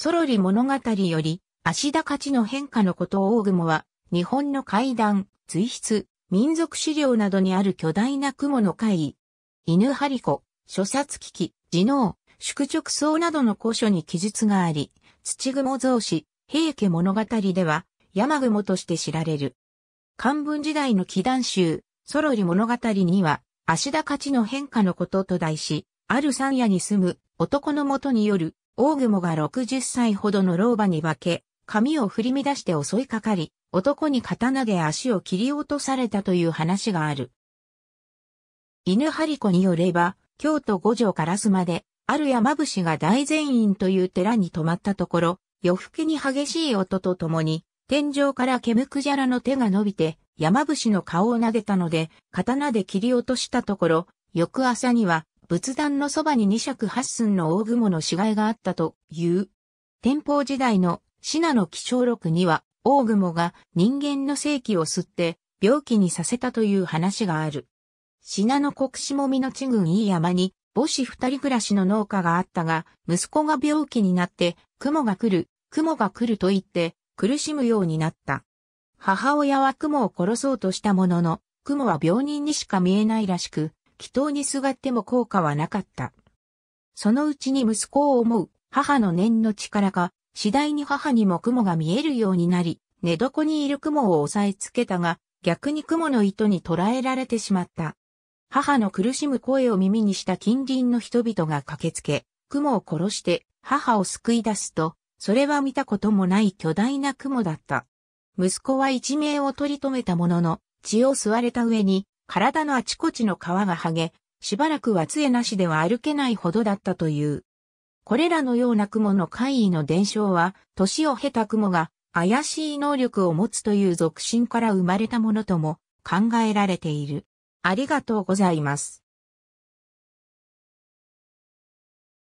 ソロリ物語より、足田勝の変化のことを雲は、日本の階段、随筆、民族資料などにある巨大な雲の異。犬張子、諸殺危機、地能、宿直層などの古書に記述があり、土雲造紙、平家物語では、山雲として知られる。漢文時代の祈願集、ソロリ物語には、足田勝の変化のことと題し、ある山野に住む男のもとによる大雲が60歳ほどの老婆に化け、髪を振り乱して襲いかかり、男に刀で足を切り落とされたという話がある。犬張子によれば、京都五条烏丸で、ある山伏が大善院という寺に泊まったところ、夜更けに激しい音とともに、天井から煙くじゃらの手が伸びて、山伏の顔を撫でたので、刀で切り落としたところ、翌朝には仏壇のそばに二尺八寸の大雲の死骸があったという。天保時代の信濃気象録には、大雲が人間の正気を吸って病気にさせたという話がある。信濃国下見の地郡いい山に母子二人暮らしの農家があったが、息子が病気になって、雲が来る、雲が来ると言って、苦しむようになった。母親は雲を殺そうとしたものの、雲は病人にしか見えないらしく、祈祷にすがっても効果はなかった。そのうちに息子を思う母の念の力が次第に母にも雲が見えるようになり、寝床にいる雲を押さえつけたが、逆に雲の糸に捕らえられてしまった。母の苦しむ声を耳にした近隣の人々が駆けつけ、雲を殺して母を救い出すと、それは見たこともない巨大な雲だった。息子は一命を取り留めたものの、血を吸われた上に、体のあちこちの皮が剥げ、しばらくは杖なしでは歩けないほどだったという。これらのような雲の怪異の伝承は、年を経た雲が怪しい能力を持つという俗心から生まれたものとも考えられている。ありがとうございます。